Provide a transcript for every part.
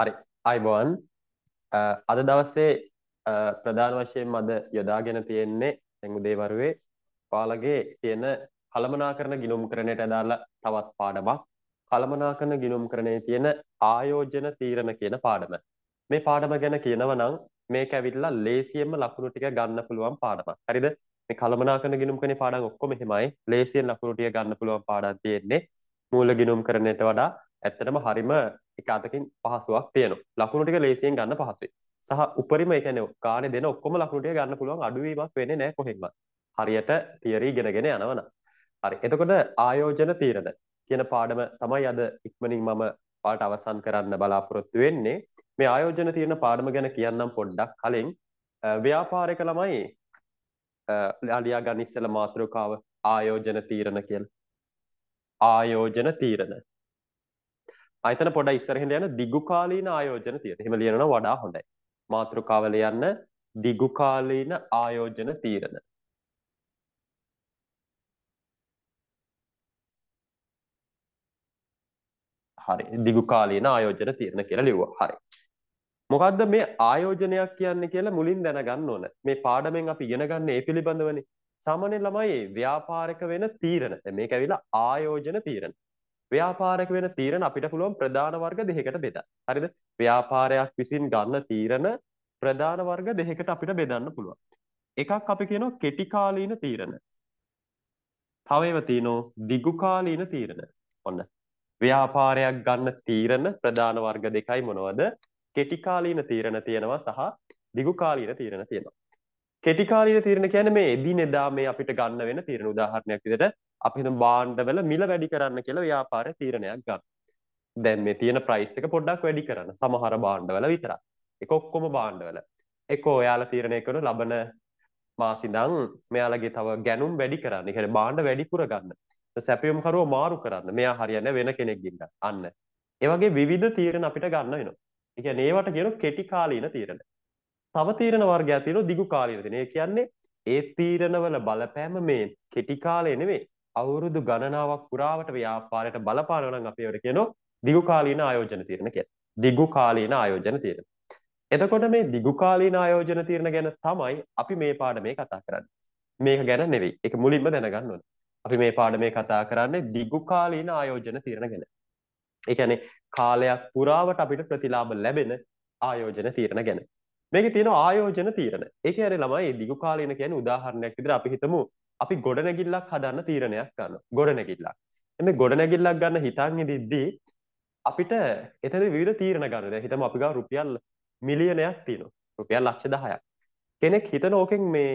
හරි අයිබෝන් අද දවස්සේ ප්‍රධාන වශයෙන් අද යොදාගෙන තියෙන්නේ දැන් උදේවරුේ ඔයාලගේ තියෙන කළමනාකරණ ගිණුම්කරණයට අදාළ තවත් පාඩමක් කළමනාකරණ ගිණුම්කරණයේ තියෙන ආයෝජන තීරණ කියන පාඩම මේ පාඩම ගැන කියනවා නම් මේක ඇවිල්ලා ලේසියෙන්ම ලකුණු ටික ගන්න පුළුවන් පාඩමක් හරිද මේ කළමනාකරණ ගිණුම්කරණේ පාඩම් ඔක්කොම එහෙමයි ලේසියෙන් ලකුණු ටික ගන්න පුළුවන් පාඩම් තියෙන්නේ මූල ගිණුම්කරණයට වඩා ඇත්තටම හරිම එක අතකින් පහසුවක් තියෙනවා ලකුණු ටික ලේසියෙන් ගන්න පහසුයි සහ උපරිම ඒ කියන්නේ කාණේ දෙන ඔක්කොම ලකුණු ටික ගන්න පුළුවන් අඩුවීමක් වෙන්නේ නැහැ කොහෙන්ම හරියට තියරි ඉගෙනගෙන යනවනම් හරි එතකොට ආයෝජන තීරණ කියන පාඩම තමයි අද ඉක්මනින් මම පාට අවසන් කරන්න බලාපොරොත්තු වෙන්නේ මේ ආයෝජන තීරණ පාඩම ගැන කියන්නම් පොඩ්ඩක් කලින් ව්‍යාපාරයක ළමයි අලියා ගන්න ඉස්සෙල්ලා මාතෘකාව ආයෝජන තීරණ කියලා ආයෝජන තීරණ අයතන පොඩ ඉස්සරහට යන දිගුකාලීන ආයෝජන තීර. එහෙම ලියනවා වඩා හොඳයි. මාතෘකාව ලියන්න දිගුකාලීන ආයෝජන තීරණ. හරි. දිගුකාලීන ආයෝජන තීරණ කියලා ලිව්වා. හරි. මොකද්ද මේ ආයෝජනයක් කියන්නේ කියලා මුලින් දැනගන්න ඕන. මේ පාඩමෙන් අපි ඉගෙන ගන්න ඒ පිළිබඳවනේ. සාමාන්‍ය ළමයි ව්‍යාපාරික වෙන තීරණ. මේක ඇවිල්ලා ආයෝජන තීරණ. ව්‍යාපාරයක වෙන තීරණ අපිට පුළුවන් ප්‍රධාන වර්ග දෙකකට බෙදන්න. හරිද? ව්‍යාපාරයක් විසින් ගන්න තීරණ ප්‍රධාන වර්ග දෙකකට අපිට බෙදන්න පුළුවන්. එකක් අපි කියනවා කෙටි කාලීන තීරණ. තව ඒවා තියෙනවා දිගු කාලීන තීරණ. ඔන්න. ව්‍යාපාරයක් ගන්න තීරණ ප්‍රධාන වර්ග දෙකයි මොනවද? කෙටි කාලීන තීරණ තියෙනවා සහ දිගු කාලීන තීරණ තියෙනවා. කෙටිකාලීන තීරණ කියන්නේ මේ එදිනෙදා මේ අපිට ගන්න වෙන තීරණ උදාහරණයක් විදිහට අපි බාණ්ඩවල මිල වැඩි කරන්න කියලා ව්‍යාපාරය තීරණයක් ගන්න. දැන් මේ තියෙන ප්‍රයිස් එක පොඩ්ඩක් වැඩි කරන්න. සමහර බාණ්ඩවල විතරක්. ඒක ඔක්කොම බාණ්ඩවල. ඒක ඔයාලා තීරණය කරන ලබන මාසිදං මෙයාලගේ තව ගැනුම් වැඩි කරන්න. ඒ බාණ්ඩ වැඩි කරගන්න. සැපියුම්කරුව මාරු කරන්න. මෙයා හරියන්නේ වෙන කෙනෙක් ගින්න. අන්න. ඒ වගේ විවිධ තීරණ අපිට ගන්න වෙනවා. ඒ කියන්නේ ඒවට කියන කෙටි කාලීන තීරණ. තව තීරණ වර්ගයක් තියෙනවා දිගු කාලීන තීරණ. ඒ කියන්නේ ඒ තීරණවල බලපෑම මේ කෙටි කාලේ නෙවෙයි. අවුරුදු ගණනාවක් පුරාවට ව්‍යාපාරයට බලපානවා නම් අපි ඒවට කියනවා දිගු කාලීන ආයෝජන තීරණ කියලා. දිගු කාලීන ආයෝජන තීරණ. එතකොට මේ දිගු කාලීන ආයෝජන තීරණ ගැන තමයි අපි මේ පාඩමේ කතා කරන්නේ. මේක ගැන නෙවෙයි. ඒක මුලින්ම දැනගන්න ඕනේ. අපි මේ පාඩමේ කතා කරන්නේ දිගු කාලීන ආයෝජන තීරණ ගැන. ඒ කියන්නේ කාලයක් පුරාවට අපිට ප්‍රතිලාභ ලැබෙන ආයෝජන තීරණ ගැන. මේකේ තියෙන ආයෝජන තීරණ. ඒ කියන්නේ ළමයි දිගු කාලීන කියන්නේ උදාහරණයක් විදිහට අපි හිතමු අපි ගොඩනැගිල්ලක් හදන්න තීරණයක් ගන්න ගොඩනැගිල්ලක්. මේ ගොඩනැගිල්ලක් ගන්න හිතන් ඉදිද්දී අපිට එතන විවිධ තීරණ ගන්න. දැන් හිතමු අපි ගාව රුපියල් මිලියනයක් තියෙනවා. රුපියල් ලක්ෂ 10ක්. කෙනෙක් හිතන ඕකෙන් මේ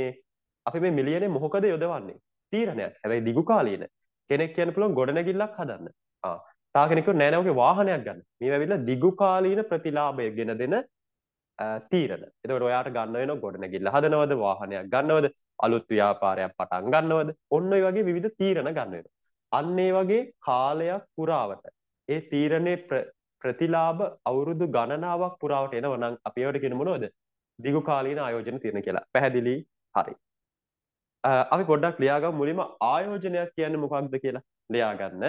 අපි මේ මිලියනේ මොකද යොදවන්නේ? තීරණයක්. හැබැයි දිගු කාලීන. කෙනෙක් කියන්න පුළුවන් ගොඩනැගිල්ලක් හදන්න. ආ. තා කෙනෙක් නෑ නෑ ඔගේ වාහනයක් ගන්න. මේ වෙවිලා දිගු කාලීන ප්‍රතිලාභය ගෙන දෙන තීරණ එතකට ඔයාට ගන්නවන ගොඩනැගිල්ල හදනවද වාහනයක් ගන්නවද අලුත් ව්‍යාපාරයක් පටන් ගන්නවද ඔන්න වගේ විධ තීරණ ගන්නවෙන. අන්නේ වගේ කාලයක් පුරාවට ඒ තීරණය ප්‍රතිලාබ අවුරුදු ගණනාවක් පුරාවට එනවනම් අපිවට කෙනමුණෝද දිගු කාලීන ආයෝජන තියෙන කියලා පැහැදිලි හරි. අපි ගොඩක් ලියාගම් මුලිම ආයෝජනයක් කියන්න මොකක්ද කියලා ලියාගන්න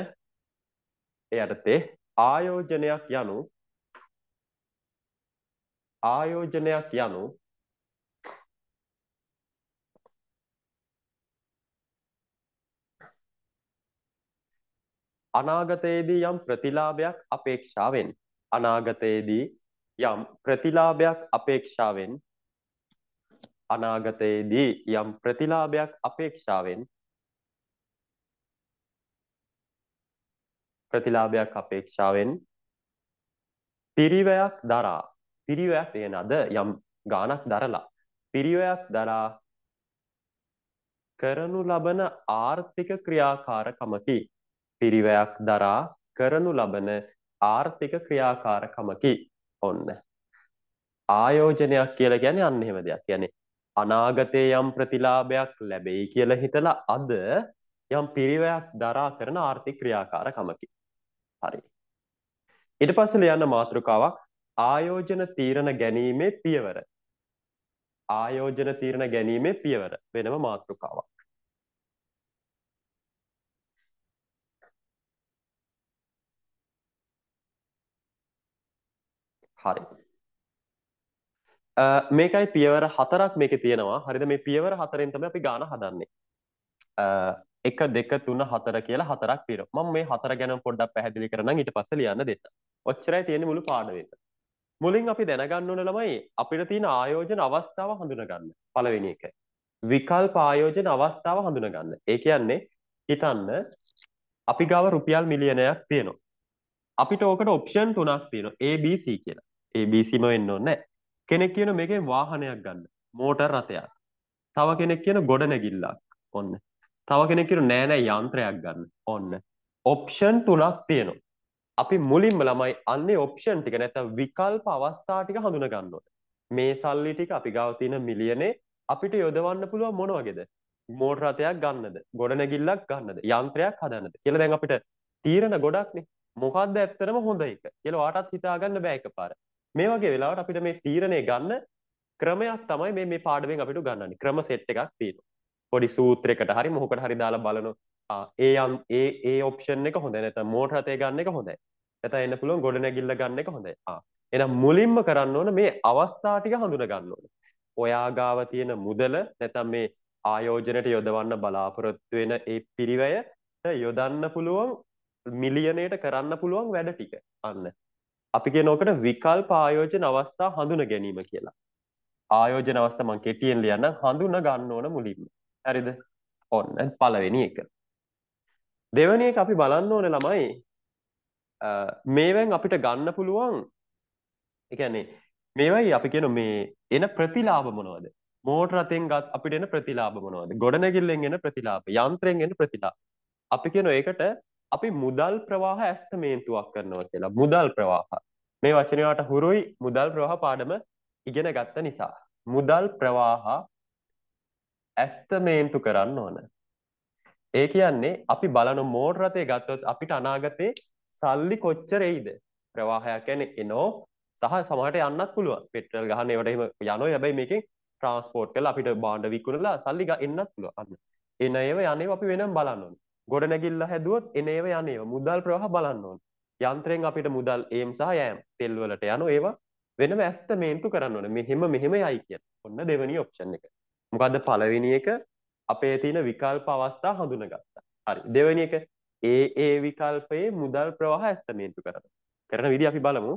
එයටතේ ආයෝජනයක් යනු ආයෝජනයක් යනු අනාගතයේදී යම් ප්‍රතිලාභයක් අපේක්ෂාවෙන් අනාගතයේදී යම් ප්‍රතිලාභයක් අපේක්ෂාවෙන් අනාගතයේදී යම් ප්‍රතිලාභයක් අපේක්ෂාවෙන් ප්‍රතිලාභයක් අපේක්ෂාවෙන් පිරිවැයක් දරා පිරිවයක් තියෙන අද යම් ගානක් දරලා පිරිවයක් දරා කරනු ලබන ආර්ථික ක්‍රියාකාරකමකි පිරිවයක් දරා කරනු ලබන ආර්ථික ක්‍රියාකාරකමකි ඔන්න ආයෝජනයක් කියලා ගැන අන්න එහෙම දෙයක් යැනේ අනාගතයේ යම් ප්‍රතිලාභයක් ලැබෙයි කියල හිතලා අද යම් පිරිවයක් දරා කරන ආර්ථික ක්‍රියාකාරකමකි හරි ඉට පස්සල යන්න මාතෘකාවක් ආයෝජන තීරණ ගැනීමේ පියවර ආයෝජන තීරණ ගැනීමේ පියවර වෙනම මාතෘකාවක් හරි මේකයි පියවර හතරක් මේකේ තියෙනවා හරිද මේ පියවර හතරෙන් තමයි අපි ගාන හදන්නේ එක දෙක තුන හතර කියලා හතරක් තියෙනවා මම මේ හතර ගැන පොඩ්ඩක් පැහැදිලි කරනම් ඊට පස්සේ ලියන්න දෙන්න ඔච්චරයි තියෙන්නේ මුළු පාඩමේ මුලින් අපි දැනගන්න ඕන ළමයි අපිට තියෙන ආයෝජන අවස්ථාව හඳුනගන්න පළවෙනි එක. විකල්ප ආයෝජන අවස්ථාව හඳුනගන්න. ඒ කියන්නේ හිතන්න අපි ගාව රුපියල් මිලියනයක් තියෙනවා. අපිට ඕකට ඔප්ෂන් තුනක් තියෙනවා ABC කියලා. ABCම වෙන්න ඕනේ කෙනෙක් කියන මේකෙන් වාහනයක් ගන්න. මෝටර් රථයක්. තව කෙනෙක් කියන ගොඩනැගිල්ලක්. ඔන්න. තව කෙනෙක් කියන නෑ නෑ යන්ත්‍රයක් ගන්න. ඔන්න. ඔප්ෂන් තුනක් තියෙනවා. අපි මුලින්ම ළමයි අන්නේ ඔප්ෂන් ටික නැත විකල්ප අවස්ථා ටික හඳුන ගන්නවට. මේ සල්ලි ටික අපි ගාව තියෙන මිලියනේ අපිට යොදවන්න පුළුවන් මොන වගේද? මෝටර රථයක් ගන්නද? ගොඩනැගිල්ලක් ගන්නද? යන්ත්‍රයක් හදන්නද? කියලා දැන් අපිට තීරණ ගොඩක්නේ. මොකක්ද ඇත්තටම හොඳ එක කියලා ඔයාටත් හිතාගන්න බෑ එකපාර. මේ වගේ වෙලාවට අපිට මේ තීරණය ගන්න ක්‍රමයක් තමයි මේ මේ පාඩමෙන් අපිට ගන්නන්නේ. ක්‍රම සෙට් එකක් තියෙනවා. පොඩි සූත්‍රයකට හරි මොකකට හරි දාලා බලනවා. ඒ යම් ඒ ඒ ඔප්ෂන් එක හොඳ නැත මෝට රතය ගන්න එක හොඳයි ඇත එන්න පුළුවන් ගොඩ නැගිල්ල ගන්න එක හොඳයි එන මුලින්ම කරන්න ඕන මේ අවස්ථාටික හඳුන ගන්න ඕන ඔයා ගාව තියෙන මුදල නැතම් මේ ආයෝජනයට යොදවන්න බලාපොරොත්තු වෙන ඒ පිරිවැය යොදන්න පුළුවන් මිලියනයට කරන්න පුළුවන් වැඩ ටික අන්න අපි කියනෝකට විකල් පායෝජන අවස්ථා හඳුන ගැනීම කියලා ආයෝජන අවස්ථා මං කෙටියෙන් ලියන්න හඳුන ගන්න ඕන මුලින්ම හරිද ඔන්න පළවෙනි එක දෙවැනි එක අපි බලන්න ඕනේ ළමයි මේවෙන් අපිට ගන්න පුළුවන් ඒ කියන්නේ මේවයි අපි කියන මේ එන ප්‍රතිලාභ මොනවද? මෝටර රථෙන් ගත් අපිට එන ප්‍රතිලාභ මොනවද? ගොඩනැගිල්ලෙන් එන ප්‍රතිලාභ, යන්ත්‍රයෙන් එන ප්‍රතිලාභ. අපි කියන ඒකට අපි මුදල් ප්‍රවාහ ඇස්තමේන්තුවක් කරනවා කියලා. මුදල් ප්‍රවාහ. මේ වචනයට හුරුයි මුදල් ප්‍රවාහ පාඩම ඉගෙන ගත්ත නිසා. මුදල් ප්‍රවාහ ඇස්තමේන්තු කරන්න ඕන. ඒ කියන්නේ අපි බලන මෝටර් රථය ගත්තොත් අපිට අනාගතේ සල්ලි කොච්චර එයිද? ප්‍රවාහයක් කියන්නේ එනෝ සහ සමහරට යන්නත් පුළුවන්. පෙට්‍රල් ගහන ඒවට එහෙම යනවා. හැබැයි මේකෙන් ට්‍රාන්ස්පෝර්ට් කරලා අපිට බාණ්ඩ විකුණලා සල්ලි එන්නත් පුළුවන්. එන ඒවා යන්නේව අපි වෙනම බලන්න ඕනේ. ගොඩනැගිල්ල හැදුවොත් එන ඒවා යන්නේව මුදල් ප්‍රවාහ බලන්න ඕනේ. යන්ත්‍රයෙන් අපිට මුදල් ඒම් සහ යෑම් තෙල් වලට යන ඒවා වෙනම ඇස්තමේන්තු කරන්න ඕනේ. මෙහෙම මෙහෙම යයි කියන. ඔන්න දෙවෙනි ඔප්ෂන් එක. මොකද්ද පළවෙනි එක අපේ තියෙන විකල්ප අවස්ථා හඳුනගත්තා. හරි. දෙවෙනි එක ඒ ඒ විකල්පයේ මුදල් ප්‍රවාහ ඇස්තමේන්තු කරනවා. කරන විදිහ අපි බලමු.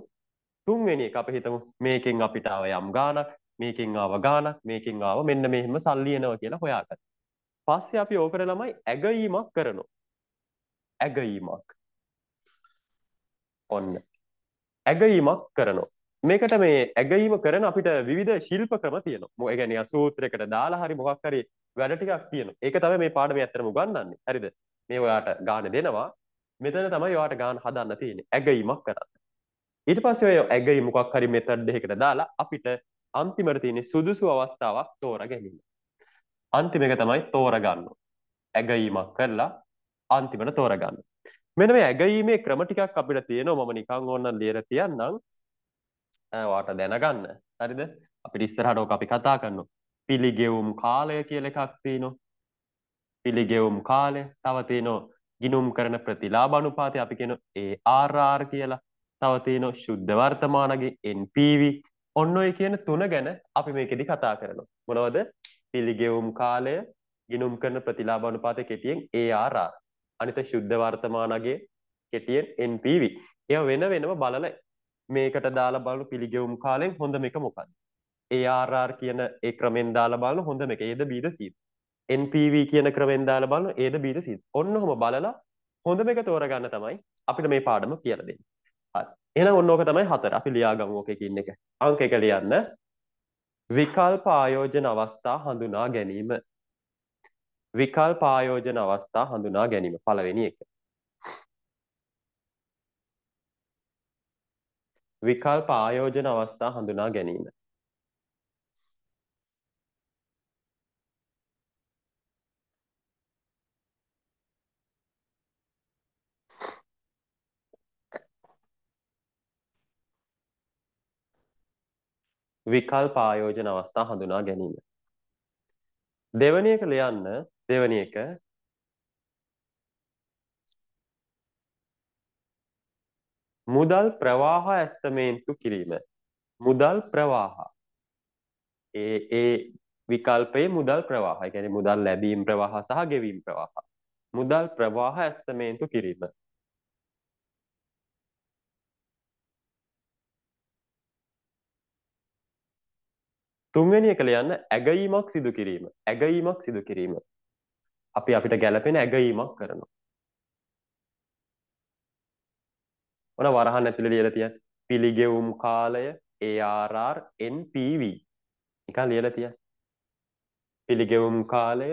තුන්වෙනි එක අපි හිතමු මේකෙන් අපිට ආව යම් ගාණක්, මේකෙන් ආව ගාණක්, මේකෙන් ආව මෙන්න මෙහෙම සල්ලි එනවා කියලා හොයාගන්න. පස්සේ අපි ඕකට ළමයි ඇගීමක් කරනවා. ඇගීමක්. ඔන්න. ඇගීමක් කරනවා. මේකට මේ ඇගීම කරන අපිට විවිධ ශිල්ප ක්‍රම තියෙනවා. මොකද يعني සූත්‍රයකට දාලා හරි මොකක් හරි වැඩ ටිකක් තියෙනවා. ඒක තමයි මේ පාඩමේ ඇත්තටම උගන්වන්නේ. හරිද? මේ ඔයාට ගාන දෙනවා. මෙතන තමයි ඔයාට ගාන හදන්න තියෙන්නේ. ඇගීමක් කරන්න. ඊට පස්සේ ඔය ඇගීම මොකක් හරි මෙතඩ් එකකට දාලා අපිට අන්තිමට තියෙන සුදුසු අවස්ථාවක් තෝරා ගැනීම. අන්තිම එක තමයි තෝරගන්න. ඇගීමක් කරලා අන්තිමට තෝරගන්න. මෙන මේ ඇගීමේ ක්‍රම ටිකක් අපිට තියෙනවා මම නිකන් ඕනනම් ලියලා තියන්නම්. වාට දැනගන්න. හරිද? අපිට ඉස්සරහට ඕක අපි කතා කරනවා. පිළිගෙවුම් කාලය කියල එකක් තියනවා. පිළිගෙවුම් කාලය තවතියනෝ ගිනුම් කරන ප්‍රතිලාබ අනුපාතය අපි කෙන ඒ ආරාර් කියලා තවතියනො ශුද්ධ වර්තමානගේ එන්පීවි ඔන්න ඔය කියන තුන ගැන අපි මේකෙදි කතා කරනවා. මොනවද පිළිගෙවුම් කාලය ගිනුම් කරන ප්‍රතිලාබ අනුපාතය කෙටියෙන් ඒ ආරාර් අනිත ශුද්ධ වර්තමානගේ කෙටියෙන් එන්පීවි එය වෙන වෙනම බලල මේකට දාලා බලු පිළිගෙවුම් කාලෙන් හොඳ මේක මොකක්ද ARR කියන ඒ ක්‍රමෙන් දාලා බලන හොඳම එක ඒද බීද සීද NPV කියන ක්‍රමෙන් දාලා බලන ඒද බීද සීද ඔන්න ඔහොම බලලා හොඳම එක තෝරගන්න තමයි අපිට මේ පාඩම කියලා දෙන්නේ හරි එහෙනම් ඔන්න ඕක තමයි හතර අපි ලියාගමු ඕකේ කියන එක අංක එක ලියන්න විකල්ප ආයෝජන අවස්ථා හඳුනා ගැනීම විකල්ප ආයෝජන අවස්ථා හඳුනා ගැනීම පළවෙනි එක විකල්ප ආයෝජන අවස්ථා හඳුනා ගැනීම විකල්ප ආයෝජන අවස්ථා හඳුනා ගැනීම. දෙවැනි එක ලියන්න දෙවැනි එක මුදල් ප්‍රවාහ ඇස්තමේන්තු කිරීම. මුදල් ප්‍රවාහ. ඒ ඒ විකල්පයේ මුදල් ප්‍රවාහ. ඒ කියන්නේ මුදල් ලැබීම් ප්‍රවාහ සහ ගෙවීම් ප්‍රවාහ. මුදල් ප්‍රවාහ ඇස්තමේන්තු කිරීම. තුන්වැනි එක ලියන්න ඇගීමක් සිදු කිරීම. ඇගීමක් සිදු කිරීම. අපි අපිට ගැළපෙන ඇගීමක් කරනවා. ඔන වරහන් ඇතුළේ ලියලා තියන්න. පිළිගෙවුම් කාලය ARR NPV. නිකන් ලියලා තියන්න. පිළිගෙවුම් කාලය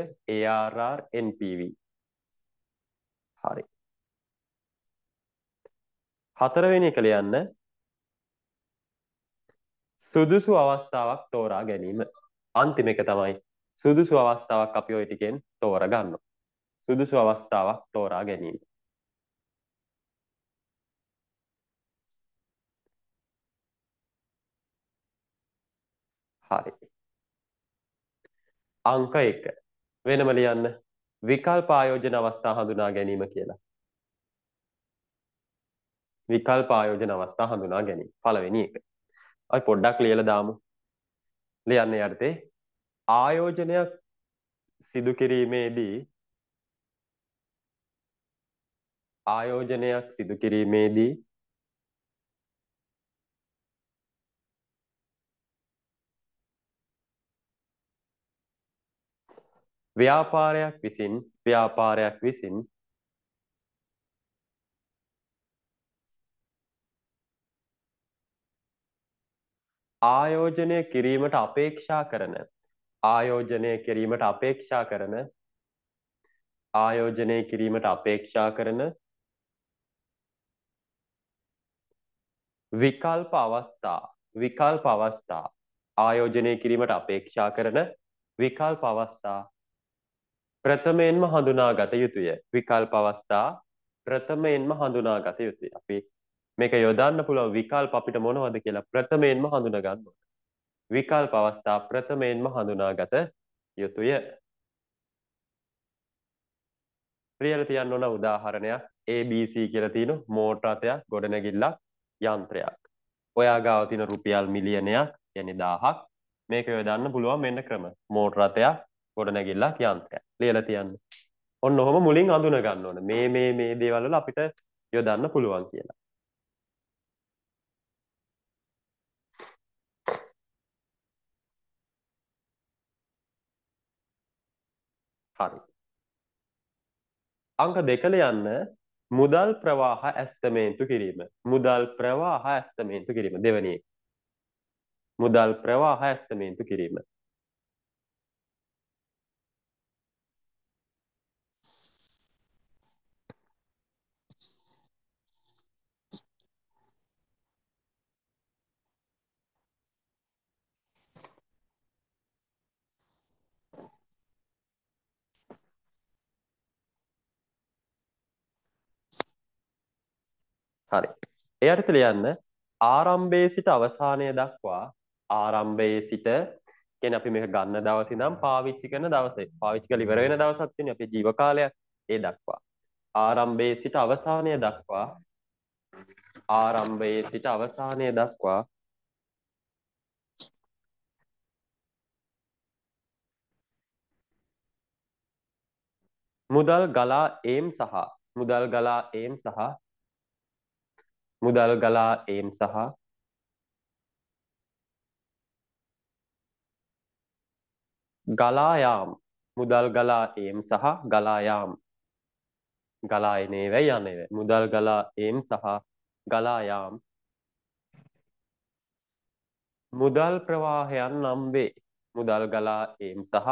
ARR NPV. හරි. හතරවෙනි එක ලියන්න සුදුසු අවස්ථාවක් තෝරා ගැනීම අන්තිම එක තමයි සුදුසු අවස්ථාවක් අපි ওই ටිකෙන් තෝරගන්න. සුදුසු අවස්ථාවක් තෝරා ගැනීම. හරි. අංක 1 වෙනම ලියන්න විකල්ප ආයෝජන අවස්ථා හඳුනා ගැනීම කියලා. විකල්ප ආයෝජන අවස්ථා හඳුනා ගැනීම පළවෙනි එක. අපි පොඩ්ඩක් ලියලා දාමු. ලියන්න යටතේ ආයෝජනයක් සිදු කිරීමේදී ආයෝජනයක් සිදු කිරීමේදී ව්‍යාපාරයක් විසින් ව්‍යාපාරයක් විසින් ආයෝජනය කිරීමට අපේක්ෂා කරන ආයෝජනය කිරීමට අපේක්ෂා කරන ආයෝජනය කිරීමට අපේක්ෂා කරන විකල්ප අවස්ථා විකල්ප අවස්ථා ආයෝජනය කිරීමට අපේක්ෂා කරන විකල්ප අවස්ථා ප්‍රථමයෙන්ම හඳුනාගත යුතුය විකල්ප අවස්ථා ප්‍රථමයෙන්ම හඳුනාගත යුතුය අපි මේක යොදන්න පුළුවන් විකල්ප අපිට මොනවද කියලා ප්‍රථමයෙන්ම හඳුනා ගන්න ඕන. විකල්ප අවස්ථා ප්‍රථමයෙන්ම හඳුනාගත යුතුය. ප්‍රියල තියන්න ඕන උදාහරණයක් ABC කියලා තියෙන මෝටර රථයක් ගොඩනැගිල්ලක් යන්ත්‍රයක්. ඔයා ගාව තියෙන රුපියල් මිලියනයක් يعني 1000ක් මේක යොදන්න පුළුවන් මෙන්න ක්‍රම. මෝටර රථයක් ගොඩනැගිල්ලක් යන්ත්‍රයක්. ලියලා තියන්න. ඔන්න ඔහොම මුලින් අඳුන ගන්න ඕන. මේ මේ මේ දේවල් වල අපිට යොදන්න පුළුවන් කියලා. අංක දෙකල යන්න මුදල් ප්‍රවාහ ඇස්තමේන්තු කිරීම මුදල් ප්‍රවාහ ඇස්තමේන්තු කිරීම දෙවනි මුදල් ප්‍රවාහ ඇස්තමේන්තු කිරීම එයටට ලියන්න ආරම්භයේ සිට අවසානය දක්වා ආරම්භයේ සිට කියන්නේ අපි මේක ගන්න දවසේ ඉඳන් පාවිච්චි කරන දවසේ පාවිච්චි කරලා ඉවර වෙන දවසක් තියෙන අපේ ජීව කාලය ඒ දක්වා ආරම්භයේ සිට අවසානය දක්වා ආරම්භයේ සිට අවසානය දක්වා මුදල් ගලා ඒම් සහ මුදල් ගලා ඒම් සහ මුදල් ගලා ඒම් සහ ගලායාම් මුදල් ගලා ඒම් සහ ගලායාම් ගලා එනේවැයි යනව මුදල් ගලා ඒම් සහ ගලායාම් මුදල් ප්‍රවාහයන් නම් වේ මුදල් ගලා ඒම් සහ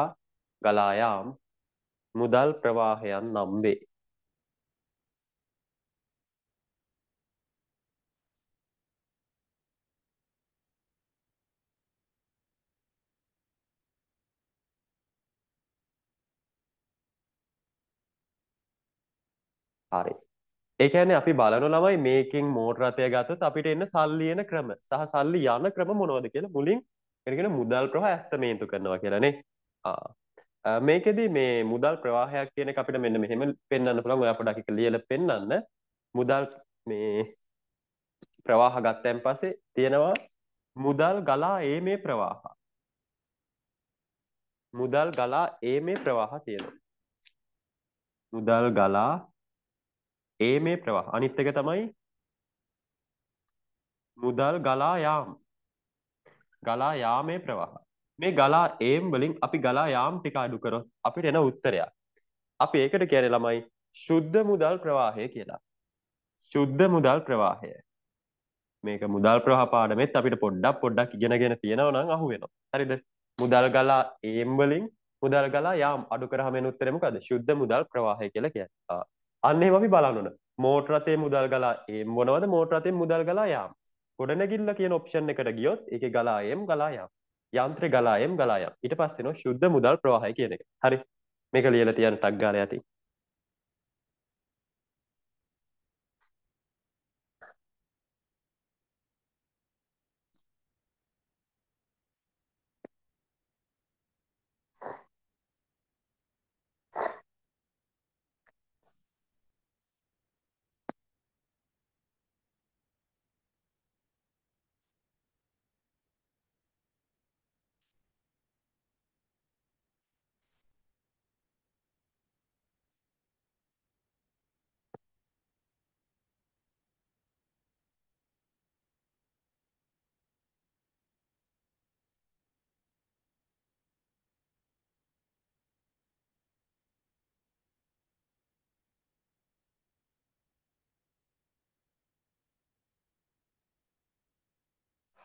ගලායාම් මුදල් ප්‍රවාහයන් නම් වේ හරි. ඒ කියන්නේ අපි බලන ළමයි මේකෙන් මෝටර රථය ගත්තොත් අපිට එන්න සල්ලි එන ක්‍රම සහ සල්ලි යන ක්‍රම මොනවද කියලා මුලින් ඉගෙන මුදල් ප්‍රවාහ ඇස්තමේන්තු කරනවා කියලානේ. ආ මේකෙදි මේ මුදල් ප්‍රවාහයක් කියන එක අපිට මෙන්න මෙහෙම පෙන්වන්න පුළුවන්. ඔයා පොඩ්ඩක් එක ලියලා පෙන්වන්න. මුදල් මේ ප්‍රවාහ ගත්තයින් පස්සේ තියෙනවා මුදල් ගලා ඒ මේ ප්‍රවාහ. මුදල් ගලා ඒ මේ ප්‍රවාහ තියෙනවා. මුදල් ගලා ඒ මේ ප්‍රවාහ. අනිත් එක තමයි මුදල් ගලා යාම්. ගලා යාමේ ප්‍රවාහ. මේ ගලා ඒම් වලින් අපි ගලා යාම් ටික අඩු කරොත් අපිට එන උත්තරයක්. අපි ඒකට කියන්නේ ළමයි ශුද්ධ මුදල් ප්‍රවාහය කියලා. ශුද්ධ මුදල් ප්‍රවාහය. මේක මුදල් ප්‍රවාහ පාඩමෙත් අපිට පොඩ්ඩක් පොඩ්ඩක් ඉගෙනගෙන තියෙනවා නම් අහුවෙනවා. හරිද? මුදල් ගලා ඒම් වලින් මුදල් ගලා යාම් අඩු කරාම එන උත්තරේ මොකද? ශුද්ධ මුදල් ප්‍රවාහය කියලා කියන්නේ. අන්න එහෙම අපි බලන්න මෝට් රතේ මුදල් ගලා එම් මොනවද මෝට් රතෙන් මුදල් ගලා යාම් ගොඩනැගිල්ල කියන ඔප්ෂන් එකට ගියොත් ඒක ගලා එම් ගලා යාම් යන්ත්‍ර ගලා එම් ගලා යාම් ඊට පස්සේ නෝ ශුද්ධ මුදල් ප්‍රවාහය කියන එක හරි මේක ලියලා තියන්න ටක් ගාලා යටි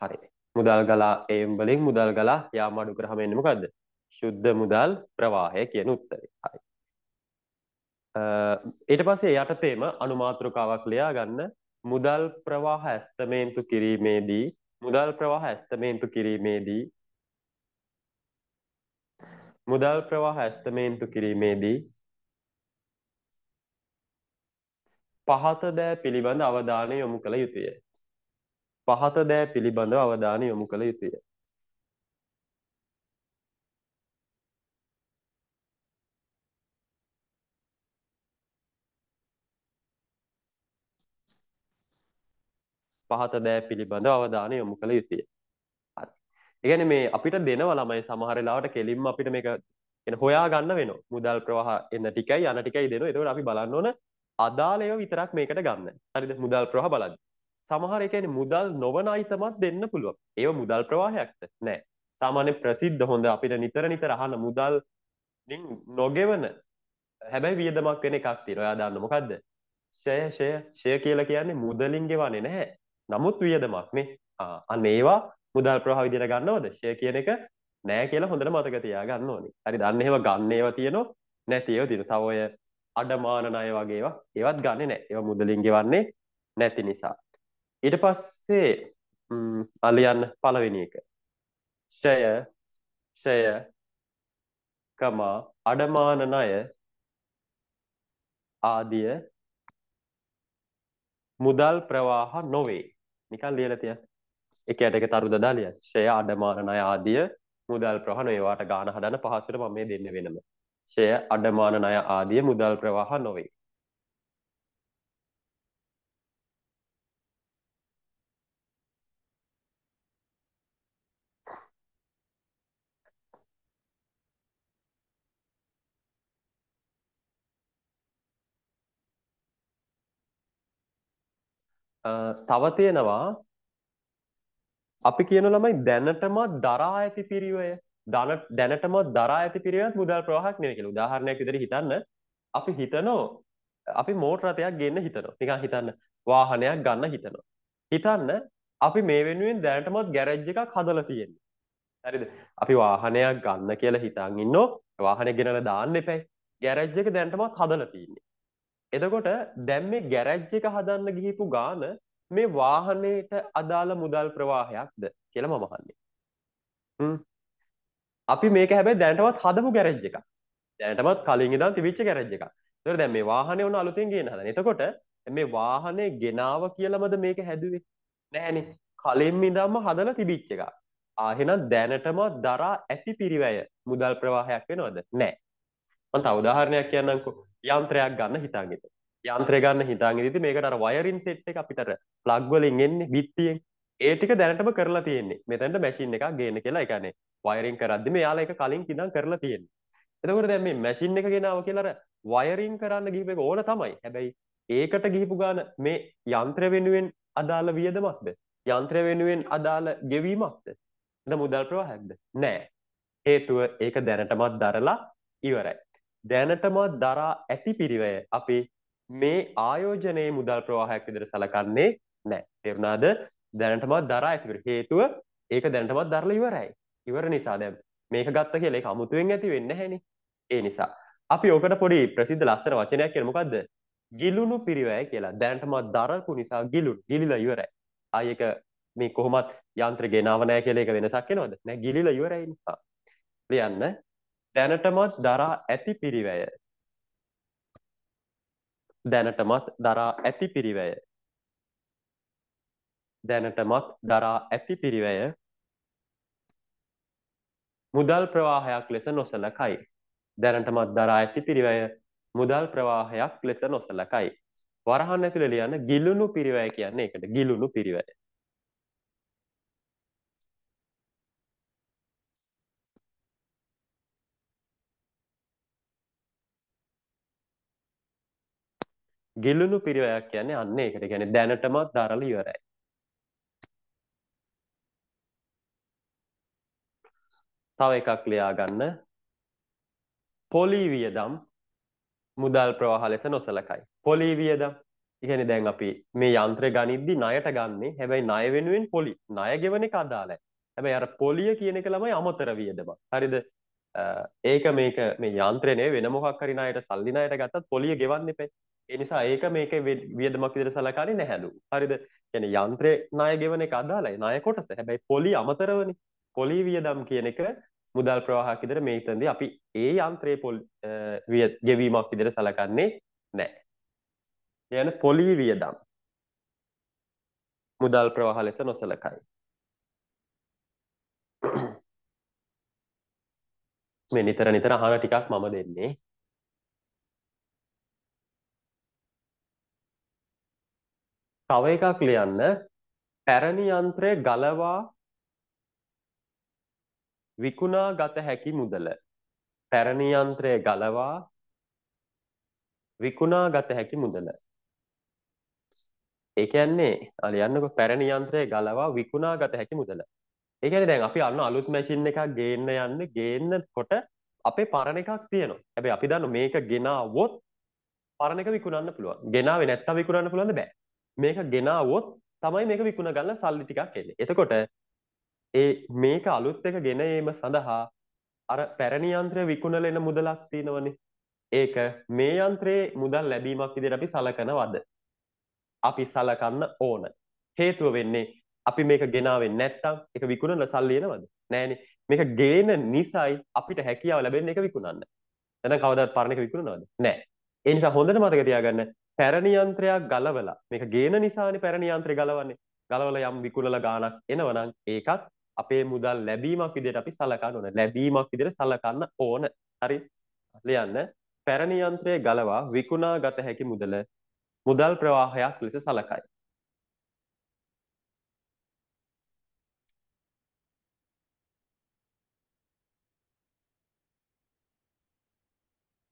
හරි මුදල් ගලා ඒම් වලින් මුදල් ගලා යාම අඩු කරාම එන්නේ මොකද්ද ශුද්ධ මුදල් ප්‍රවාහය කියන උත්තරේ හරි ඊට පස්සේ යටතේම අනුමාත්‍රකාවක් ලියා ගන්න මුදල් ප්‍රවාහ ඇස්තමේන්තු කිරීමේදී මුදල් ප්‍රවාහ ඇස්තමේන්තු කිරීමේදී මුදල් ප්‍රවාහ ඇස්තමේන්තු කිරීමේදී පහත දෑ පිළිබඳ අවධානය යොමු කළ යුතුය. පහත දෑ පිළිබඳව අවධානය යොමු කළ යුතුය. පහත දෑ පිළිබඳව අවධානය යොමු කළ යුතුය. හරි. ඒ කියන්නේ මේ අපිට දෙනවා ළමයි සමහර වෙලාවට කෙලින්ම අපිට මේක එන හොයා ගන්න වෙනවා. මුදල් ප්‍රවාහ එන ටිකයි අන ටිකයි දෙනවා. ඒකෝට අපි බලන්න ඕන අදාළ ඒවා විතරක් මේකට ගන්න. හරිද? මුදල් ප්‍රවාහ බලද්දී සමහර එකන මුදල් නොවන අයිතමත් දෙන්න පුළුවන් ඒව මුදල් ප්‍රවාහයක්ද නෑ සාමාන්‍ය ප්‍රසිද්ධ හොඳ අපිට නිතර නිතර අහන මුදල් නොගෙවන හැබැයි වියදමක් වෙන එකක් තියෙනවා. ඔයා දන්න මොකද්ද? ෂය ෂය ෂය කියලා කියන්නේ මුදලින් ගෙවන්නේ නැහැ. නමුත් වියදමක් නේ. අන්න ඒවා මුදල් ප්‍රවාහ විදියට ගන්නවද? ෂය කියන එක නෑ කියලා හොඳට මතක තියාගන්න ඕනේ. හරි දන්න ඒවා ගන්න ඒවා තියෙනවා නැති ඒවා තියෙනවා. තව ඔය අඩමාන ණය වගේ ඒවා ඒවත් ගන්නෙ නැහැ. ඒවා මුදලින් ගෙවන්නේ නැති නිසා. ඊට පස්සේ අලියන්න පළවෙනි එක ෂය ෂය කමා අඩමාන ණය ආදිය මුදල් ප්‍රවාහ නොවේ නිකන් ලියලා තියන්න එකයට එක තරු දදා ලියන්න ෂය අඩමාන ණය ආදිය මුදල් ප්‍රවාහ නොවේ වාට ගාන හදන පහසුවට මම මේ දෙන්න වෙනම ෂය අඩමාන ණය ආදිය මුදල් ප්‍රවාහ නොවේ තව තියෙනවා අපි කියන ළමයි දැනටම දරා ඇති පිරිවය දැනටම දරා ඇති පිරිවත් මුදල් ප්‍රවාහක් නෙවෙයි කියලා. උදාහරණයක් විදිහට හිතන්න අපි හිතනෝ අපි මෝටර රථයක් ගන්න හිතනවා. නිකන් හිතන්න වාහනයක් ගන්න හිතනවා. හිතන්න අපි මේ වෙනුවෙන් දැනටමත් ගෑරේජ් එකක් හදලා තියෙන්නේ. හරිද? අපි වාහනයක් ගන්න කියලා හිතන් ඉන්නෝ වාහනේ ගෙනලා දාන්න එපැයි. ගෑරේජ් එක දැනටමත් හදලා තියෙන්නේ. එතකොට දැන් මේ ගෑරේජ් එක හදන්න ගිහිපු ගාන මේ වාහනේට අදාළ මුදල් ප්‍රවාහයක්ද කියලා මම අහන්නේ. හ්ම්. අපි මේක හැබැයි දැනටමත් හදපු ගෑරේජ් එකක්. දැනටමත් කලින් ඉඳන් තිබිච්ච ගෑරේජ් එකක්. ඒතකොට දැන් මේ වාහනේ උන අලුතෙන් ගේන හදන. එතකොට මේ වාහනේ ගෙනාව කියලාමද මේක හැදුවේ? නැහනේ. කලින් ඉඳන්ම හදලා තිබිච්ච එකක්. ආහෙනම් දැනටම දරා ඇති පිරිවැය මුදල් ප්‍රවාහයක් වෙනවද? නැහැ. මම තව උදාහරණයක් කියන්නම්කෝ. යන්ත්‍රයක් ගන්න හිතාගෙත යන්ත්‍ර ගන්න හිතාගෙදි මේකට අර වයරින් සෙට් එක අපිට ප්ලග් වලින් එන්නේ බිත්තියෙන් ඒ ටික දැනටම කරලා තියෙන්නේ මෙතනට මැෂින් එකක් ගේන කියලා ඒ කියන්නේ වයරින් කරද්දි මෙයාලා ඒක කලින් ඉඳන් කරලා තියෙන්නේ එතකොට දැන් මේ මැෂින් එක ගෙනාව කියලා අර වයරින් කරන්න ගිහපු එක ඕන තමයි හැබැයි ඒකට ගිහිපු ගාන මේ යන්ත්‍ර වෙනුවෙන් අදාළ වියදමක්ද යන්ත්‍ර වෙනුවෙන් අදාළ ගෙවීමක්ද ද මුදල් ප්‍රවාහයක්ද නෑ හේතුව ඒක දැනටමත් දරලා ඉවරයි දැනටමත් දරා ඇති පිරිවය අපි මේ ආයෝජනයේ මුදල් ප්‍රවාහයක් විදිහට සැලකන්නේ නැහැ. තේරුණාද? දැනටමත් දරා ඇති හේතුව ඒක දැනටමත් දරලා ඉවරයි. ඉවර නිසා දැන් මේක ගත්ත කියලා ඒක අමුතුවෙන් ඇති වෙන්නේ නැහෙනේ. ඒ නිසා අපි ඔකට පොඩි ප්‍රසිද්ධ ලස්සන වචනයක් කියන මොකද්ද? ගිලුණු පිරිවැය කියලා. දැනටමත් දරපු නිසා ගිලුණු ගිලිලා ඉවරයි. ආයි ඒක මේ කොහොමත් යන්ත්‍ර ගෙනාව නැහැ කියලා ඒක වෙනසක් වෙනවද? නෑ ගිලිලා ඉවරයි. ලියන්න දැනටමත් දරා ඇති පිරිවැය දැනටමත් දරා ඇති පිරිවැය දැනටමත් දරා ඇති පිරිවැය මුදල් ප්‍රවාහයක් ලෙස නොසලකයි දැනටමත් දරා ඇති පිරිවැය මුදල් ප්‍රවාහයක් ලෙස නොසලකයි වරහන් ඇතුළේ ලියන ගිලුණු පිරිවැය කියන්නේ ඒකට ගිලුණු පිරිවැය ගෙලුණු පිරිවැයක් කියන්නේ අන්න ඒකට. කියන්නේ දැනටමත් දරල ඉවරයි. තව එකක් ලියා ගන්න. පොලී වියදම් මුදල් ප්‍රවාහ ලෙස නොසලකයි. පොලී වියදම්. ඉතින් දැන් අපි මේ යන්ත්‍රය ගනිද්දි ණයට ගන්නෙ. හැබැයි ණය වෙනුවෙන් පොලි. ණය ගෙවන එක අදාළයි. හැබැයි අර පොලිය කියන එක ළමයි අමතර වියදම. හරිද? ඒක මේක මේ යන්ත්‍රය නෙවෙයි වෙන මොකක් හරි ණයට සල්ලි ණයට ගත්තත් පොලිය ගෙවන්න එපා. එනිසා ඒක මේක වියදමක් විදිහට සලකන්නේ නැහැලු. හරිද? يعني යන්ත්‍රේ ණය ගෙවන එක අදාළයි ණය කොටස. හැබැයි පොලි අමතරවනේ. පොලි වියදම් කියන එක මුදල් ප්‍රවාහයක් විදිහට මේ හිතන්දී අපි ඒ යන්ත්‍රේ පොල් ගෙවීමක් විදිහට සලකන්නේ නැහැ. යන පොලි වියදම් මුදල් ප්‍රවාහ ලෙස නොසලකයි. මේ නිතර නිතර අහන ටිකක් මම දෙන්නේ. තව එකක් ලියන්න පැරණි යන්ත්‍රය ගලවා විකුණා ගත හැකි මුදල පැරණි යන්ත්‍රය ගලවා විකුණා ගත හැකි මුදල ඒ කියන්නේ අර යන්නකො පැරණි යන්ත්‍රය ගලවා විකුණා ගත හැකි මුදල ඒ කියන්නේ දැන් අපි අන්න අලුත් මැෂින් එකක් ගේන්න යන්න ගේන්නකොට අපේ පරණ එකක් තියෙනවා හැබැයි අපි දන්න මේක ගෙනාවොත් පරණ එක විකුණන්න පුළුවන් ගෙනාවේ නැත්තම් විකුණන්න පුළුවන්ද බෑ මේක ගෙනාවොත් තමයි මේක විකුණ ගන්න සල්ලි ටිකක් එන්නේ. එතකොට ඒ මේක අලුත් එක ගෙන ඒම සඳහා අර පැරණි යන්ත්‍රය විකුණලා එන මුදලක් තියෙනවනේ. ඒක මේ යන්ත්‍රයේ මුදල් ලැබීමක් විදිහට අපි සලකනවද? අපි සලකන්න ඕන. හේතුව වෙන්නේ අපි මේක ගෙනාවේ නැත්තම් ඒක විකුණලා සල්ලි එනවද? නෑනේ. මේක ගේන නිසායි අපිට හැකියාව ලැබෙන්නේ ඒක විකුණන්න. නැත්නම් කවදාවත් පරණ එක විකුණනවද? නෑ. ඒ නිසා හොඳට මතක තියාගන්න පැරණි යන්ත්‍රයක් ගලවලා මේක ගේන නිසානේ පැරණි යන්ත්‍රය ගලවන්නේ. ගලවලා යම් විකුණලා ගාණක් එනවනම් ඒකත් අපේ මුදල් ලැබීමක් විදිහට අපි සලකන්න ඕන. ලැබීමක් විදිහට සලකන්න ඕන. හරි. ලියන්න. පැරණි යන්ත්‍රය ගලවා විකුණා ගත හැකි මුදල මුදල් ප්‍රවාහයක් ලෙස සලකයි.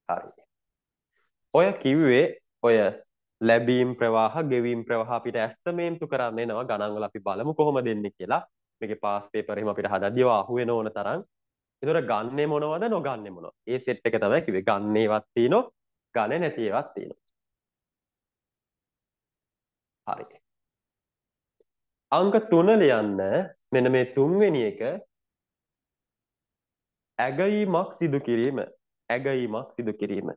හරි. ඔය කිව්වේ ඔය ලැබීම් ප්‍රවාහ ගෙවීම් ප්‍රවාහ අපිට ඇස්තමේන්තු කරන්න එනවා ගණන් වල අපි බලමු කොහොම දෙන්නේ කියලා. මේකේ පාස් පේපර් එහෙම අපිට හදද්දීව අහු වෙන ඕන තරම්. ඒතොර ගන්නෙ මොනවද නොගන්නෙ මොනවද? ඒ සෙට් එක තමයි කිව්වේ. ගන්නේවත් තියෙනවා, ගන්නේ නැති ඒවත් තියෙනවා. හරි. අංක 3 ලියන්න මෙන්න මේ තුන්වෙනි එක ඇගීමක් සිදු කිරීම. ඇගීමක් සිදු කිරීම.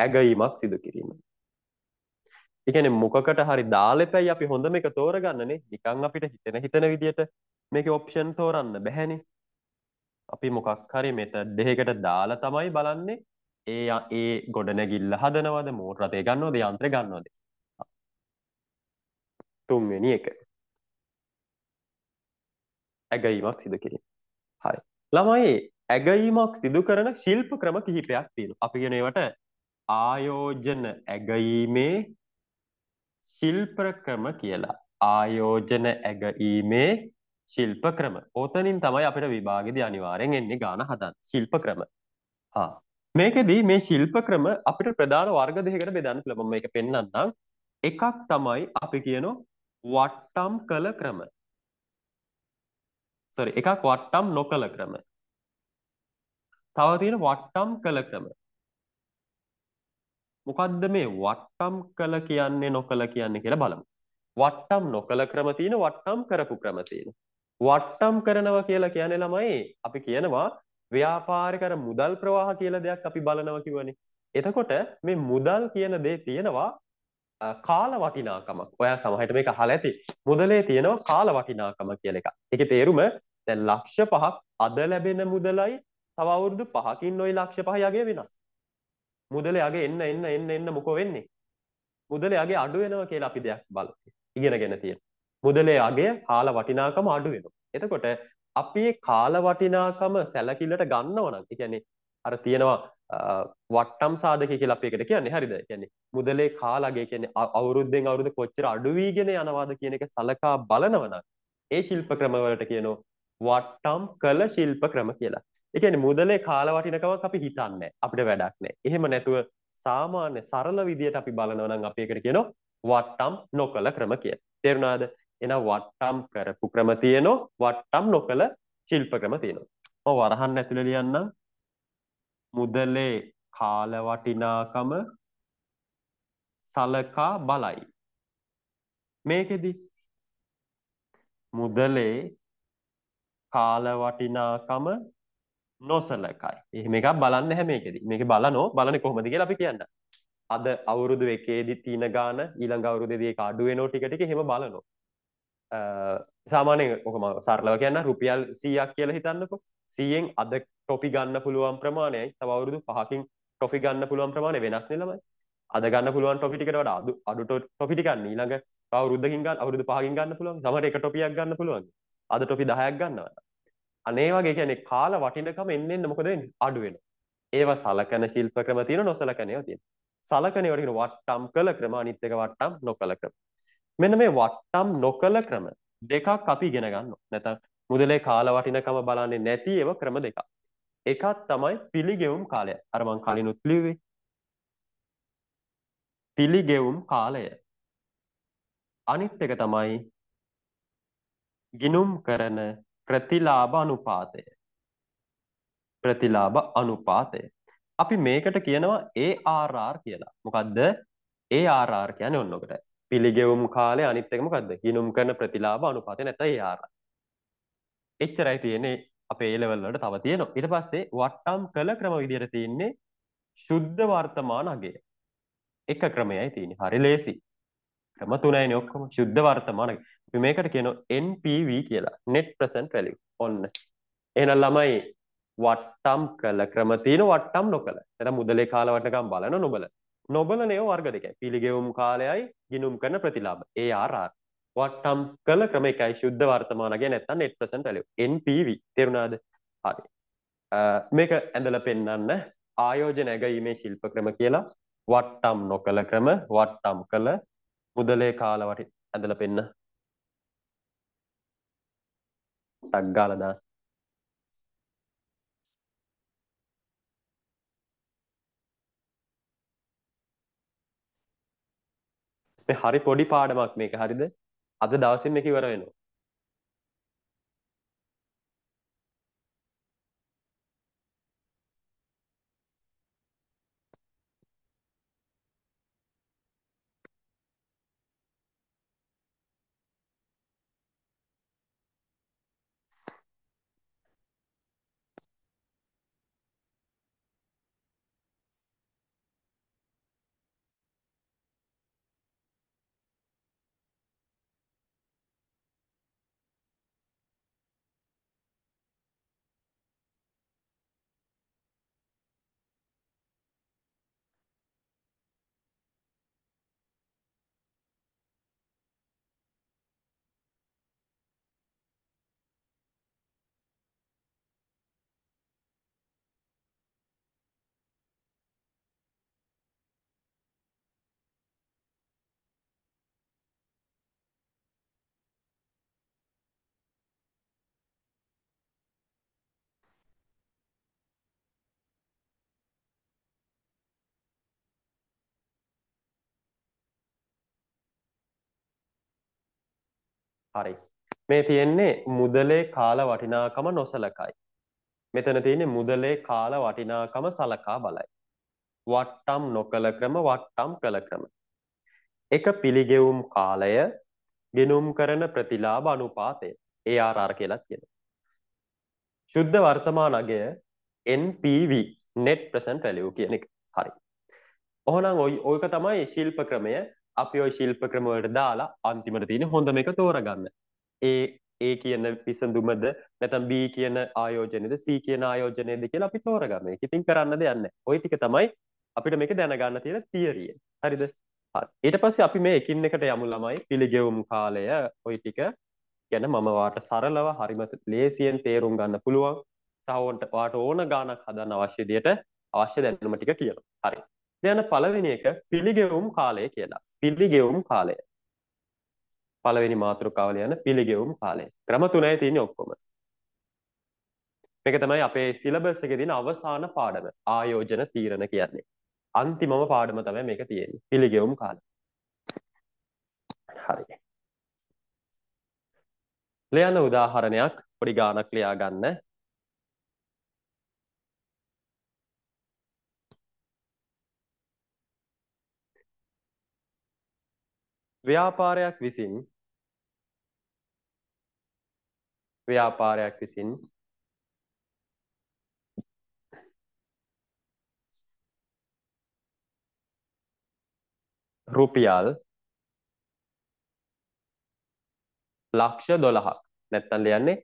ඇගීමක් සිදු කිරීම. එකන මොකකට හරි දාලෙපැයි අපි හොඳම එක තෝරගන්නනේ නිකං අපිට හිතෙන හිතන විදිට මේක ඔප්ෂන් තෝරන්න බැහැනි අපි මොකක් හරි මෙත දෙහකට දාලා තමයි බලන්නේ ඒ ඒ ගොඩනැගිල්ල හදනවද මෝටරතය ගන්නවද යන්ත්‍ර ගන්නවද තුන්වෙනි එක ඇගීමක් සිදු කිරීම හරි ළමයි ඇගීමක් සිදු කරන ශිල්ප ක්‍රම කිහිපයක් තියෙන අපි ගෙනවට ආයෝජන ඇගීමේ ශිල්ප ක්‍රම කියලා. ආයෝජන ඇගීමේ ශිල්ප ක්‍රම. ඕතනින් තමයි අපිට විභාගෙදී අනිවාර්යෙන් එන්නේ ගාන හදන්න. ශිල්ප ක්‍රම. හා මේකෙදී මේ ශිල්ප ක්‍රම අපිට ප්‍රධාන වර්ග දෙකකට බෙදන්න පුළුවන්. මම මේක පෙන්නන්නම්. එකක් තමයි අපි කියනෝ වට්ටම් කළ ක්‍රම. sorry එකක් වට්ටම් නොකළ ක්‍රම. තව තියෙන වට්ටම් කළ ක්‍රම. මොකද්ද මේ වට්ටම් කළ කියන්නේ නොකළ කියන්නේ කියලා බලමු. වට්ටම් නොකළ ක්‍රම තියෙන වට්ටම් කරපු ක්‍රම තියෙන. වට්ටම් කරනවා කියලා කියන්නේ ළමයි අපි කියනවා ව්‍යාපාරික අර මුදල් ප්‍රවාහ කියලා දෙයක් අපි බලනවා කිව්වනේ. එතකොට මේ මුදල් කියන දේ තියෙනවා කාල වටිනාකමක්. ඔයා සමහරට මේක අහලා ඇති. මුදලේ තියෙනවා කාල වටිනාකම කියලා එකක්. ඒකේ තේරුම දැන් ලක්ෂ පහක් අද ලැබෙන මුදලයි තව අවුරුදු පහකින් ওই ලක්ෂ පහ යගේ වෙනස්. මුදල යගේ එන්න එන්න එන්න එන්න මොකෝ වෙන්නේ මුදල යගේ අඩු වෙනවා කියලා අපි දෙයක් බල ඉගෙනගෙන තියෙන මුදලේ අගේ කාල වටිනාකම අඩු වෙනවා එතකොට අපි කාල වටිනාකම සැලකිල්ලට ගන්නව නම් ඒ කියන්නේ අර තියෙනවා වට්ටම් සාධකය කියලා අපි එකට කියන්නේ හරිද? කියන්නේ මුදලේ කාලගේ කියන්නේ අවුරුද්දෙන් අවුරුද්ද කොච්චර අඩු වීගෙන යනවාද කියන එක සලකා බලනවා නම් ඒ ශිල්ප ක්‍රම වලට කියනවා වට්ටම් කළ ශිල්ප ක්‍රම කියලා. එකන මුදලේ කාලවටිනකවක් අපි හිතන්න අපිට වැඩක් නෑ එහෙම නැතුව සාමාන්‍ය සරල විදියට අපි බලනවනම් අපි එකට කියනවා වට්ටම් නොකළ ක්‍රම කිය තේරුණාද එන වට්ටම් කරපු ක්‍රම තියෙනවා වට්ටම් නොකළ ශිල්ප ක්‍රම තියෙනවා මම වරහන් ඇතුළේ ලියන්නම් මුදලේ කාලවටිනාකම සලකා බලයි මේකෙදි මුදලේ කාලවටිනාකම නොසලකයි. එහෙම එකක් බලන්න හැම එකෙදි. මේක බලනෝ බලන්නේ කොහොමද කියලා අපි කියන්න. අද අවුරුදු එකේදී තින ගාන ඊළඟ අවුරුද්දේදී ඒක අඩු වෙනෝ ටික ටික එහෙම බලනෝ. සාමාන්‍යයෙන් ඔකම සරලව කියන්න රුපියල් 100ක් කියලා හිතන්නකෝ. 100න් අද ටොපි ගන්න පුළුවන් ප්‍රමාණයයි තව අවුරුදු 5කින් ටොපි ගන්න පුළුවන් ප්‍රමාණය වෙනස් නේ ළමයි. අද ගන්න පුළුවන් ටොපි ටිකට වඩා අඩු අඩු ටොපි ටිකක් ඊළඟ අවුරුද්දකින් ගන්න අවුරුදු 5කින් ගන්න පුළුවන්. සමහර එක ටොපියක් ගන්න පුළුවන්. අද ටොපි 10ක් ගන්නවා. අනේ වගේ කියන්නේ කාල වටිනකම එන්න එන්න මොකද වෙන්නේ? අඩු වෙනවා. ඒවා සලකන ශිල්ප ක්‍රම තියෙනවා නොසලකන ඒවා තියෙනවා. සලකන ඒවට කියන වට්ටම් කළ ක්‍රම අනිත් එක වට්ටම් නොකළ ක්‍රම. මෙන්න මේ වට්ටම් නොකළ ක්‍රම දෙකක් අපි ඉගෙන ගන්නවා. නැත්නම් මුදලේ කාල වටිනකම බලන්නේ නැති ඒවා ක්‍රම දෙකක්. එකක් තමයි පිළිගෙවුම් කාලය. අර මං කලිනුත් ලිව්වේ. පිළිගෙවුම් කාලය. අනිත් එක තමයි ගිනුම් කරන ප්‍රතිලාභ අනුපාතය ප්‍රතිලාභ අනුපාතය අපි මේකට කියනවා ARR කියලා මොකද්ද ARR කියන්නේ ඔන්න ඔකට පිළිගෙවුම් කාලේ අනිත් එක මොකද්ද ගිනුම් කරන ප්‍රතිලාභ අනුපාතය නැත්නම් ARR එච්චරයි තියෙන්නේ අපේ A level වලට තව තියෙනවා ඊට පස්සේ වට්ටම් කළ ක්‍රම විදියට තියෙන්නේ ශුද්ධ වර්තමාන අගය එක ක්‍රමයයි තියෙන්නේ හරි ලේසි ක්‍රම තුනයිනේ ඔක්කොම ශුද්ධ වර්තමාන අගය මේකට කියන NPV කියලා net present value ඔන්න එහෙනම් ළමයි වට්ටම් කළ ක්‍රම තියෙන වට්ටම් නොකළ එතන මුදලේ කාල වටනකම් බලන නොබල නොබල නේව වර්ග දෙකයි පිළිගෙවුම් කාලයයි ගිණුම් කරන ප්‍රතිලාභ ARR වට්ටම් කළ ක්‍රම එකයි ශුද්ධ වර්තමාන කියන නැත්තම් net present value NPV තේරුණාද හරි මේක ඇඳලා පෙන්වන්න ආයෝජන ඇගීමේ ශිල්ප ක්‍රම කියලා වට්ටම් නොකළ ක්‍රම වට්ටම් කළ මුදලේ කාල වටි ඇඳලා පෙන්න ටක් ගාලා දාන්න. මේ හරි පොඩි පාඩමක් මේක හරිද? අද දවසින් මේක ඉවර වෙනවා. හරි. මේ තියෙන්නේ මුදලේ කාල වටිනාකම නොසලකයි. මෙතන තියෙන්නේ මුදලේ කාල වටිනාකම සලකා බලයි. වට්ටම් නොකල ක්‍රම වට්ටම් කළ ක්‍රම. එක පිළිගෙවුම් කාලය ගෙනුම් කරන ප්‍රතිලාභ අනුපාතය ARR කියලා කියනවා. ශුද්ධ වර්තමාන අගය NPV net present value කියන එක. හරි. ඔහොනම් ඔය ඔයක තමයි ශිල්ප ක්‍රමය අපි ওই ශිල්ප ක්‍රමවලට දාලා අන්තිමට තියෙන හොඳම එක තෝරගන්න. ඒ ඒ කියන විසඳුමද නැත්නම් B කියන ආයෝජනයද C කියන ආයෝජනයද කියලා අපි තෝරගන්න. ඒක ඉතින් කරන්න දෙයක් නැහැ. ওই ටික තමයි අපිට මේක දැනගන්න තියෙන තියරිය. හරිද? හරි. ඊට පස්සේ අපි මේ එකින් එකට යමු ළමයි පිළිගෙවුම් කාලය ওই ටික ගැන මම වාට සරලව හරිම ලේසියෙන් තේරුම් ගන්න පුළුවන්. සහෝන්ට වාට ඕන ගානක් හදන්න අවශ්‍ය දෙයට අවශ්‍ය දැනුම ටික කියනවා. හරි. දැන් පළවෙනි එක පිළිගෙවුම් කාලය කියලා. පිළිගෙවුම් කාලය. පළවෙනි මාතෘකාවල යන පිළිගෙවුම් කාලය. ක්‍රම තුනයි තියෙන්නේ ඔක්කොම. මේක තමයි අපේ සිලබස් එකේ තියෙන අවසාන පාඩම. ආයෝජන තීරණ කියන්නේ. අන්තිමම පාඩම තමයි මේක තියෙන්නේ. පිළිගෙවුම් කාලය. හරි. ලයන උදාහරණයක් පොඩි ගානක් ලියා ගන්න. ව්‍යාපාරයක් විසින් ව්‍යාපාරයක් විසින් රුපියල් ලක්ෂ දොළහක් නැත්තන් ලියන්නේ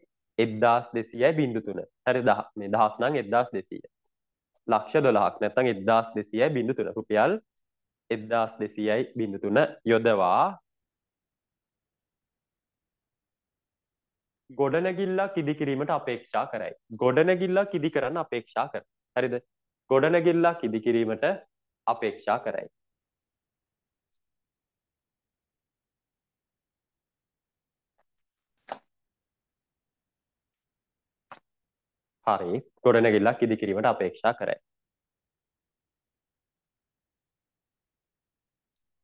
එද්දාස් දෙසියයි බිඳු තුන හරි මේ දහස් නම් එද්දාස් දෙසීය ලක්ෂ දොළහක් නැත්තං එද්දාස් දෙසියයි බිඳු තුන රුපියල් එද්දාස් දෙසීයයි බිඳතුන යොදවා ගොඩනැගිල්ලක් ඉදිකිරීමට අපේක්ෂා කරයි. ගොඩනැගිල්ලක් ඉදි කරන්න අපේක්ෂා කර. හරිද? ගොඩනැගිල්ලක් ඉදිකිරීමට අපේක්ෂා කරයි. හරි ගොඩනැගිල්ලක් ඉදිකිරීමට අපේක්ෂා කරයි.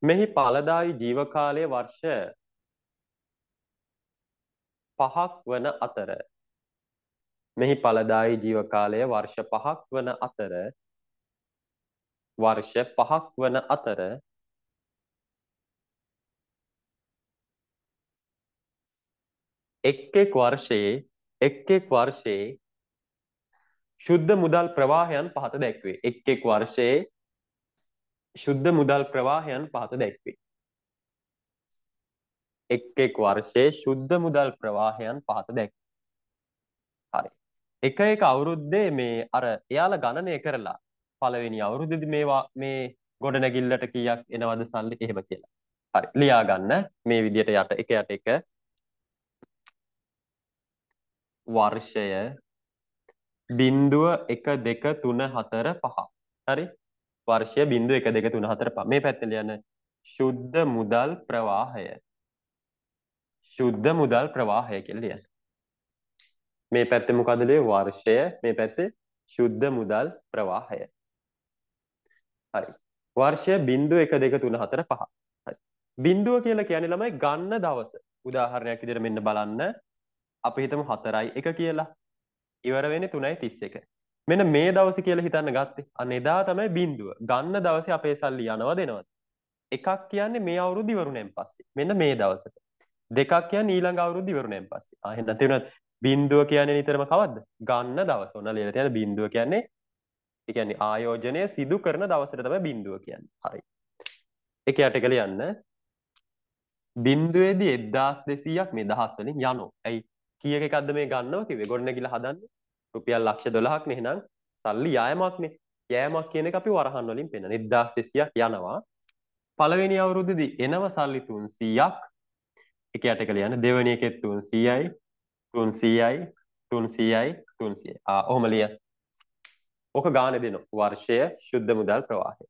මෙහි පළදායි ජීවකාලය වර්ෂ පහක් වන අතර මෙහි පළදායි ජීවකාලය වර්ෂ පහක් වන අතර වර්ෂ පහක් වන අතර එක් එක් වර්ෂයේ එක් එක් වර්ෂයේ ශුද්ධ මුදල් ප්‍රවාහයන් පහත දැක්වේ එක් එක් වර්ෂයේ ශුද්ධ මුදල් ප්‍රවාහයන් පහත දැක්වේ. එක් එක් වර්ෂයේ ශුද්ධ මුදල් ප්‍රවාහයන් පහත දැක්. හරි. එක එක අවුරුද්දේ මේ අර එයාලා ගණනය කරලා පළවෙනි අවුරුද්දේදී මේවා මේ ගොඩනැගිල්ලට කීයක් එනවද සල්ලි එහෙම කියලා. හරි. ලියා ගන්න මේ විදියට යට එක යට එක වර්ෂය බින්දුව 1 2 3 4 5 හරි වර්ෂය බිඳු එක දෙක තුන හතර ප මේ පැත්තල යන ශුද්ධ මුදල් ප්‍රවාහය ශුද්ධ මුදල් ප්‍රවාහය කියලා ලියන්න. මේ පැත්තේ මොකද ලියේ වර්ෂය මේ පැත්තේ ශුද්ධ මුදල් ප්‍රවාහය. හරි. වර්ෂය 0.1235. හරි. බිඳුව කියලා කියන්නේ ළමයි ගන්න දවස. උදාහරණයක් විදිහට මෙන්න බලන්න. අපි හිතමු 4යි 1 කියලා. ඉවර වෙන්නේ 3යි 31. මෙන මේ දවස කියලා හිතන්න ගත්තේ අන්න එදා තමයි බින්දුව ගන්න දවසේ අපේ සල්ලි යනවා දෙනවද එකක් කියන්නේ මේ අවුරුදු ඉවරුණෙන් පස්සේ මෙන්න මේ දවසට දෙකක් කියන්නේ ඊළඟ අවුරුදු ඉවරුණෙන් පස්සේ ආ එහෙනම් තේරුණාද බින්දුව කියන්නේ නිතරම කවද්ද ගන්න දවස ඔන්න ලියලා තියෙන බින්දුව කියන්නේ ඒ කියන්නේ ආයෝජනය සිදු කරන දවසට තමයි බින්දුව කියන්නේ හරි එක යට එක ලියන්න බින්දුවේදී 1200ක් මේ දහස් වලින් යනවා. ඇයි කීයක එකක්ද මේ ගන්නව කිව්වේ? ගොඩනැගිලා හදන්නේ රුපියල් ලක්ෂ 12ක් නේ එහෙනම් සල්ලි යායමක්නේ. යෑමක් කියන එක අපි වරහන් වලින් පෙන්වන 1200ක් යනවා. පළවෙනි අවුරුද්දේදී එනව සල්ලි 300ක්. එක යට එකල යන දෙවෙනි එකෙත් 300යි 300යි 300යි 300යි. ආ ඔහොම ලියන්න. ඔක ගාන දෙනවා. වර්ෂය, ශුද්ධ මුදල් ප්‍රවාහය.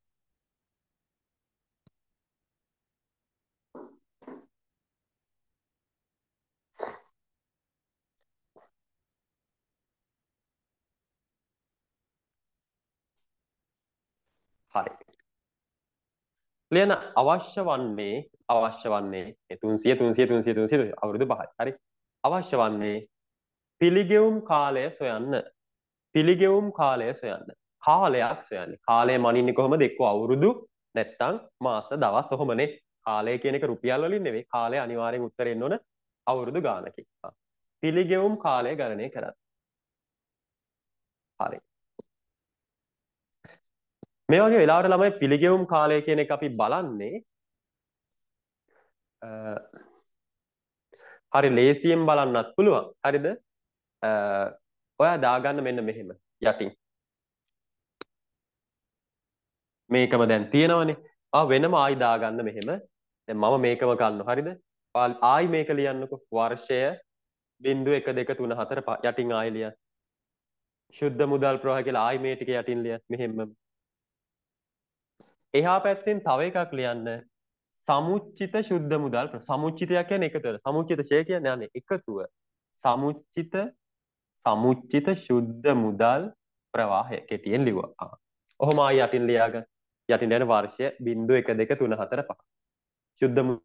ලියන අවශ්‍ය වන්නේ අවශ්‍ය වන්නේ තුන්සිය තුන්සිය තුන්සිය තුන්සිය අවුරුදු පහයි හරි අවශ්‍ය වන්නේ පිළිගෙවුම් කාලය සොයන්න පිළිගෙවුම් කාලය සොයන්න කාලයක් සොයන්න කාලය මනින්න කොහොම දෙක්කෝ අවුරුදු නැත්තං මාස දවස් ඔහොමනේ කාලය කියනක රුපියල් වලින් නෙවෙයි කාලය අනිවාර්යෙන් උත්තරෙන්න ඕන අවුරුදු ගානකින් පිළිගෙවුම් කාලය ගණනය කරන්න හරි මේ වගේ වෙලාවට ළමයි පිළිගෙවුම් කාලය කියන එක අපි බලන්නේ හරි ලේසියෙන් බලන්නත් පුළුවන් හරිද ඔයා දාගන්න මෙන්න මෙහෙම යටින් මේකම දැන් තියෙනවනේ ආ වෙනම ආයි දාගන්න මෙහෙම දැන් මම මේකම ගන්නවා හරිද ආයි මේක ලියන්නකො වර්ෂය 0 1 2 3 4 යටින් ආයි ලියන්න ශුද්ධ මුදල් ප්‍රවාහ කියලා ආයි මේ ටික යටින් ලියන්න මෙහෙම එහා පැත්තෙන් තව එකක් ලියන්න සමුච්චිත ශුද්ධ මුදල් සමුච්චිතයක් කියන්නේ එකතුව. සමුච්චිත ෂේ කියන්නේ අනේ එකතුව. සමුච්චිත සමුච්චිත ශුද්ධ මුදල් ප්‍රවාහය කෙටියෙන් ලිව්වා. ඔහොම ආයි යටින් ලියාගන්න. යටින් යන වර්ෂය 0 1 2 3 4 5. ශුද්ධ